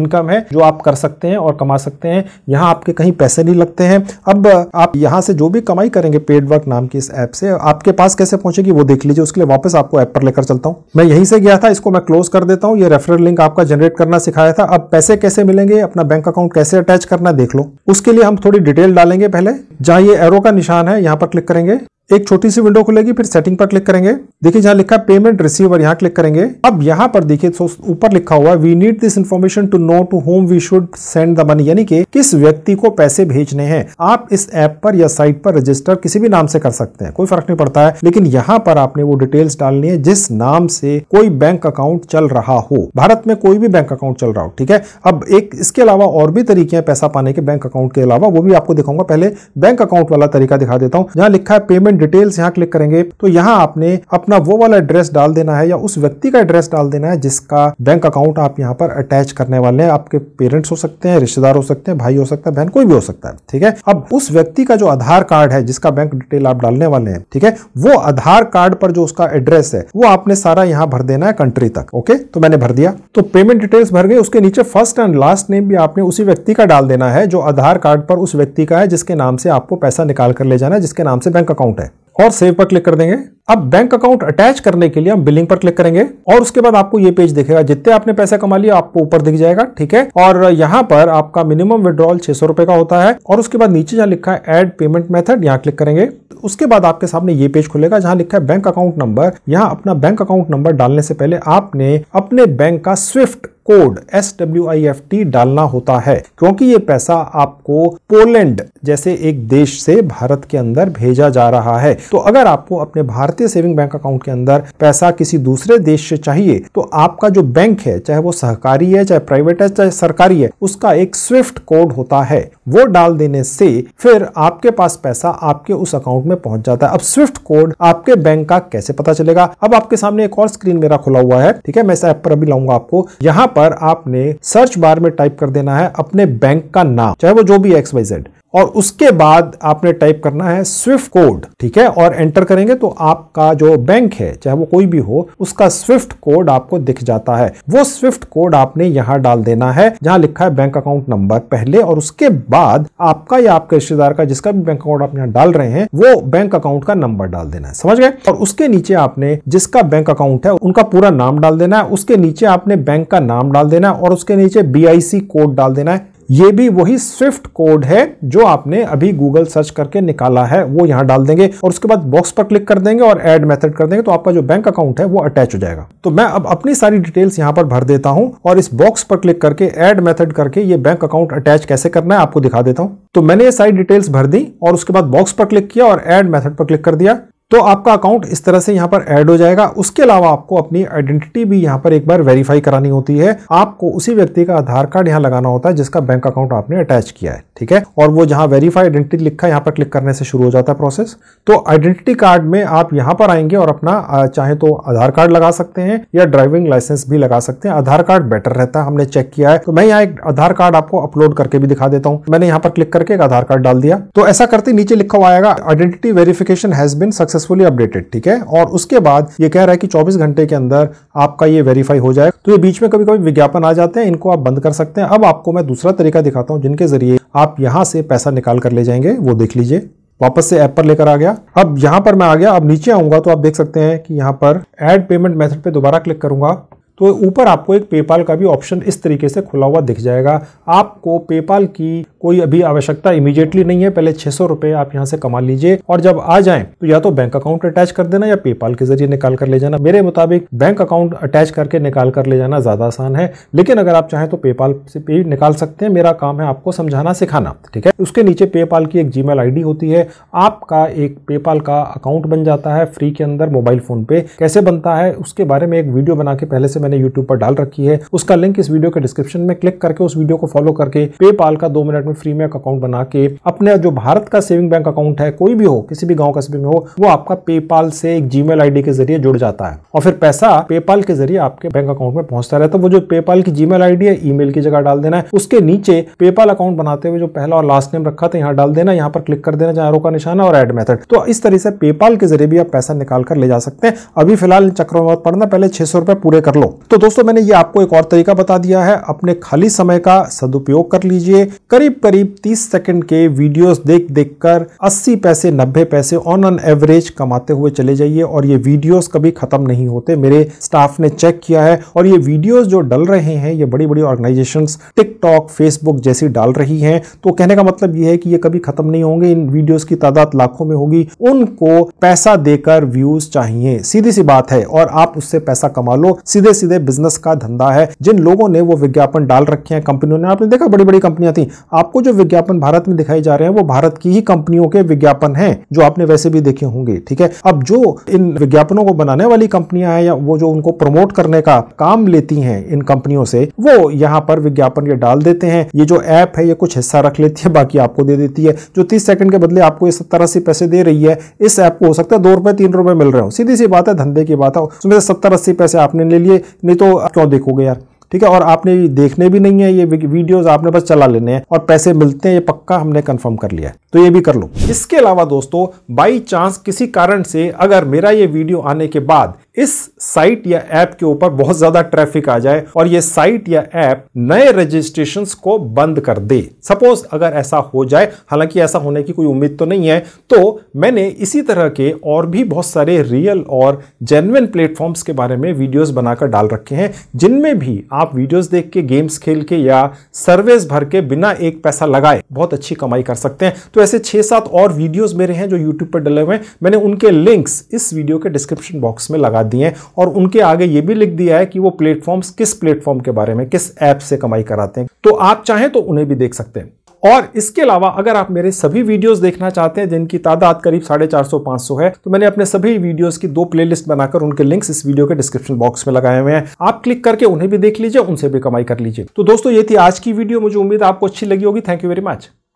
S1: इनकम है जो आप कर सकते हैं और कमा सकते हैं यहाँ आपके कहीं पैसे नहीं लगते हैं अब आप यहाँ से जो भी कमाई करेंगे पेड वर्क नाम की इस ऐप से आपके पास कैसे पहुंचेगी वो देख लीजिए उसके लिए वापस आपको ऐप पर लेकर चलता हूं मैं यहीं से गया था इसको मैं क्लोज कर देता हूँ ये रेफरल लिंक आपका जनरेट करना सिखाया था अब पैसे कैसे मिलेंगे अपना बैंक अकाउंट कैसे अटैच करना देख लो उसके लिए हम थोड़ी डिटेल डालेंगे पहले जहां ये एरो का निशान है यहाँ पर क्लिक करेंगे एक छोटी सी विंडो खुलेगी फिर सेटिंग पर क्लिक करेंगे देखिए जहां लिखा है पेमेंट रिसीवर यहाँ क्लिक करेंगे अब यहाँ पर देखिए तो ऊपर लिखा हुआ है we need this information to know to whom we should send the money यानी कि किस व्यक्ति को पैसे भेजने हैं आप इस ऐप पर या साइट पर रजिस्टर किसी भी नाम से कर सकते हैं कोई फर्क नहीं पड़ता है लेकिन यहाँ पर आपने वो डिटेल्स डालनी है जिस नाम से कोई बैंक अकाउंट चल रहा हो भारत में कोई भी बैंक अकाउंट चल रहा हो ठीक है अब एक इसके अलावा और भी तरीके हैं पैसा पाने के बैंक अकाउंट के अलावा वो भी आपको दिखाऊंगा पहले बैंक अकाउंट वाला तरीका दिखा देता हूँ जहाँ लिखा है पेमेंट इन डिटेल्स यहाँ क्लिक करेंगे तो यहाँ आपने अपना वो वाला एड्रेस डाल देना है या उस व्यक्ति का एड्रेस डाल देना है जिसका बैंक अकाउंट आप यहाँ पर अटैच करने वाले हैं आपके पेरेंट्स हो सकते हैं रिश्तेदार हो सकते हैं भाई हो सकता है बहन कोई भी हो सकता है ठीक है अब उस व्यक्ति का जो आधार कार्ड है जिसका बैंक डिटेल आप डालने वाले हैं ठीक है वो आधार कार्ड पर जो उसका एड्रेस है वो आपने सारा यहाँ भर देना है कंट्री तक ओके तो मैंने भर दिया तो पेमेंट डिटेल्स भर गए उसके नीचे फर्स्ट एंड लास्ट नेम भी आपने उसी व्यक्ति का डाल देना है जो आधार कार्ड पर उस व्यक्ति का है जिसके नाम से आपको पैसा निकाल कर ले जाना है जिसके नाम से बैंक अकाउंट है और सेव पर क्लिक कर देंगे अब बैंक अकाउंट अटैच करने के लिए हम बिलिंग पर क्लिक करेंगे और उसके बाद आपको ये पेज दिखेगा जितने आपने पैसा कमा लिया आपको ऊपर दिख जाएगा ठीक है और यहाँ पर आपका मिनिमम विड्रॉल छह सौ रुपए का होता है और उसके बाद नीचे जहाँ लिखा है एड पेमेंट मेथड यहाँ क्लिक करेंगे उसके बाद आपके सामने ये पेज खुलेगा जहाँ लिखा है बैंक अकाउंट नंबर यहाँ अपना बैंक अकाउंट नंबर डालने से पहले आपने अपने बैंक का swift code S W I F T डालना होता है क्योंकि ये पैसा आपको पोलैंड जैसे एक देश से भारत के अंदर भेजा जा रहा है तो अगर आपको अपने भारतीय सेविंग बैंक अकाउंट के अंदर पैसा किसी दूसरे देश से चाहिए तो आपका जो बैंक है चाहे वो सहकारी है चाहे प्राइवेट है चाहे सरकारी है उसका एक स्विफ्ट कोड होता है वो डाल देने से फिर आपके पास पैसा आपके उस अकाउंट में पहुंच जाता है अब स्विफ्ट कोड आपके बैंक का कैसे पता चलेगा अब आपके सामने एक और स्क्रीन मेरा खुला हुआ है ठीक है मैं इस ऐप पर अभी लाऊंगा आपको यहाँ पर आपने सर्च बार में टाइप कर देना है अपने बैंक का नाम चाहे वो जो भी एक्स वाई जेड और उसके बाद आपने टाइप करना है स्विफ्ट कोड ठीक है और एंटर करेंगे तो आपका जो बैंक है चाहे वो कोई भी हो उसका स्विफ्ट कोड आपको दिख जाता है वो स्विफ्ट कोड आपने यहाँ डाल देना है जहाँ लिखा है बैंक अकाउंट नंबर पहले और उसके बाद आपका या आपके रिश्तेदार का जिसका भी बैंक अकाउंट आप यहाँ डाल रहे हैं वो बैंक अकाउंट का नंबर डाल देना है समझ गए और उसके नीचे आपने जिसका बैंक अकाउंट है उनका पूरा नाम डाल देना है उसके नीचे आपने बैंक का नाम डाल देना है और उसके नीचे बी कोड डाल देना है ये भी वही स्विफ्ट कोड है जो आपने अभी गूगल सर्च करके निकाला है वो यहाँ डाल देंगे और उसके बाद बॉक्स पर क्लिक कर देंगे और एड मेथड कर देंगे तो आपका जो बैंक अकाउंट है वो अटैच हो जाएगा तो मैं अब अपनी सारी डिटेल्स यहाँ पर भर देता हूँ और इस बॉक्स पर क्लिक करके एड मेथड करके ये बैंक अकाउंट अटैच कैसे करना है आपको दिखा देता हूँ तो मैंने ये सारी डिटेल्स भर दी और उसके बाद बॉक्स पर क्लिक किया और एड मेथड पर क्लिक कर दिया तो आपका अकाउंट इस तरह से यहाँ पर ऐड हो जाएगा उसके अलावा आपको अपनी आइडेंटिटी भी यहाँ पर एक बार वेरीफाई करानी होती है आपको उसी व्यक्ति का आधार कार्ड यहाँ लगाना होता है जिसका बैंक अकाउंट आपने अटैच किया है ठीक है और वो जहाँ वेरीफाई आइडेंटिटी लिखा है यहाँ पर क्लिक करने से शुरू हो जाता है प्रोसेस तो आइडेंटिटी कार्ड में आप यहाँ पर आएंगे और अपना चाहे तो आधार कार्ड लगा सकते हैं या ड्राइविंग लाइसेंस भी लगा सकते हैं आधार कार्ड बेटर रहता है हमने चेक किया है तो मैं यहाँ एक आधार कार्ड आपको अपलोड करके भी दिखा देता हूँ मैंने यहाँ पर क्लिक करके एक आधार कार्ड डाल दिया तो ऐसा करते नीचे लिखा हुआ आएगा identity verification has been success successfully updated ठीक है और उसके बाद ये कह रहा है कि 24 घंटे के अंदर आपका ये वेरीफाई हो जाए तो ये बीच में कभी कभी विज्ञापन आ जाते हैं इनको आप बंद कर सकते हैं अब आपको मैं दूसरा तरीका दिखाता हूँ जिनके जरिए आप यहाँ से पैसा निकाल कर ले जाएंगे वो देख लीजिए वापस से ऐप पर लेकर आ गया अब यहाँ पर मैं आ गया अब नीचे आऊंगा तो आप देख सकते हैं कि यहाँ पर एड पेमेंट मेथड पर दोबारा क्लिक करूंगा तो ऊपर आपको एक पेपाल का भी ऑप्शन इस तरीके से खुला हुआ दिख जाएगा आपको पेपाल की कोई अभी आवश्यकता इमीडिएटली नहीं है पहले छह सौ रुपए आप यहाँ से कमा लीजिए और जब आ जाए तो या तो बैंक अकाउंट अटैच कर देना या पेपाल के जरिए निकाल कर ले जाना मेरे मुताबिक बैंक अकाउंट अटैच करके निकाल कर ले जाना ज्यादा आसान है लेकिन अगर आप चाहें तो पेपाल से पे निकाल सकते हैं मेरा काम है आपको समझाना सिखाना ठीक है उसके नीचे पेपाल की एक जी मेल होती है आपका एक पेपाल का अकाउंट बन जाता है फ्री के अंदर मोबाइल फोन पे कैसे बनता है उसके बारे में एक वीडियो बना के पहले से मैंने यूट्यूब पर डाल रखी है उसका लिंक इस वीडियो के डिस्क्रिप्शन में क्लिक करके उस वीडियो को फॉलो करके पेपाल का दो मिनट में फ्री में अकाउंट बना के अपने जो भारत का सेविंग बैंक अकाउंट है कोई भी हो किसी भी गाँव कस्बे में हो वो आपका पेपाल से एक जी मेल के जरिए जुड़ जाता है और फिर पैसा पेपाल के जरिए आपके बैंक अकाउंट में पहुंचता रहता है वो जो पेपाल की जीमेल मेल है ई की जगह डाल देना है उसके नीचे पेपाल अकाउंट बनाते हुए जो पहला और लास्ट नेम रखा था यहाँ डाल देना यहाँ पर क्लिक कर देना चाहे का निशाना और एड मेथड तो इस तरह से पेपाल के जरिए भी आप पैसा निकाल कर ले जा सकते हैं अभी फिलहाल चक्रों में पढ़ना पड़ना पहले छह सौ रुपए पूरे कर लो तो दोस्तों मैंने ये आपको एक और तरीका बता दिया है अपने खाली समय का सदुपयोग कर लीजिए करीब करीब 30 सेकंड के वीडियोस देख देख कर अस्सी पैसे नब्बे पैसे ऑन एन एवरेज कमाते हुए चले जाइए और ये वीडियोस कभी खत्म नहीं होते मेरे स्टाफ ने चेक किया है और ये वीडियो जो डल रहे हैं ये बड़ी बड़ी ऑर्गेनाइजेशन टिकटॉक फेसबुक जैसी डाल रही है तो कहने का मतलब ये है कि ये कभी खत्म नहीं होंगे इन वीडियोज की तादाद लाखों में होगी उनको पैसा देकर व्यूज चाहिए सीधी सी बात है और आप उससे पैसा कमा लो सीधे सीधे सीधे बिजनेस का धंधा है जिन लोगों ने वो विज्ञापन डाल रखे हैं कंपनियों ने आपने देखा बड़ी बड़ी कंपनियां थी आपको जो विज्ञापन भारत में दिखाई जा रहे हैं वो भारत की ही कंपनियों के विज्ञापन है जो आपने वैसे भी देखे होंगे ठीक है अब जो इन विज्ञापनों को बनाने वाली कंपनियां हैं या वो जो उनको प्रमोट करने का काम लेती हैं इन कंपनियों से वो यहाँ पर विज्ञापन ये डाल देते हैं ये जो ऐप है ये कुछ हिस्सा रख लेती है बाकी आपको दे देती है जो तीस सेकंड के बदले आपको ये सत्तर अस्सी पैसे दे रही है इस ऐप को हो सकता है दो रुपए तीन रुपए मिल रहे हो सीधी सी बात है धंधे की बात है उसमें से सत्तर अस्सी पैसे आपने ले लिए नहीं तो क्यों देखोगे यार ठीक है और आपने देखने भी नहीं है ये वीडियोस आपने बस चला लेने हैं और पैसे मिलते हैं ये पक्का हमने कंफर्म कर लिया है तो ये भी कर लो इसके अलावा दोस्तों बाई चांस किसी कारण से अगर मेरा ये वीडियो आने के बाद इस साइट या ऐप के ऊपर बहुत ज्यादा ट्रैफिक आ जाए और ये साइट या ऐप नए रजिस्ट्रेशन को बंद कर दे सपोज अगर ऐसा हो जाए हालांकि ऐसा होने की कोई उम्मीद तो नहीं है तो मैंने इसी तरह के और भी बहुत सारे रियल और जेनविन प्लेटफॉर्म्स के बारे में वीडियोस बनाकर डाल रखे हैं जिनमें भी आप वीडियोस देख के गेम्स खेल के या सर्वेस भर के बिना एक पैसा लगाए बहुत अच्छी कमाई कर सकते हैं तो ऐसे छह सात और वीडियोज मेरे हैं जो यूट्यूब पर डले हुए हैं मैंने उनके लिंक्स इस वीडियो के डिस्क्रिप्शन बॉक्स में लगा दिए हैं और उनके आगे ये भी लिख दिया है कि वो प्लेटफॉर्म्स किस प्लेटफॉर्म के बारे में किस ऐप से कमाई कराते हैं तो आप चाहें तो उन्हें भी देख सकते हैं और इसके अलावा अगर आप मेरे सभी वीडियोस देखना चाहते हैं जिनकी तादाद करीब साढ़े चार सौ पांच सौ है तो मैंने अपने सभी वीडियोस की दो प्लेलिस्ट बनाकर उनके लिंक्स इस वीडियो के डिस्क्रिप्शन बॉक्स में लगाए हुए हैं आप क्लिक करके उन्हें भी देख लीजिए उनसे भी कमाई कर लीजिए तो दोस्तों ये थी आज की वीडियो मुझे उम्मीद आपको अच्छी लगी होगी थैंक यू वेरी मच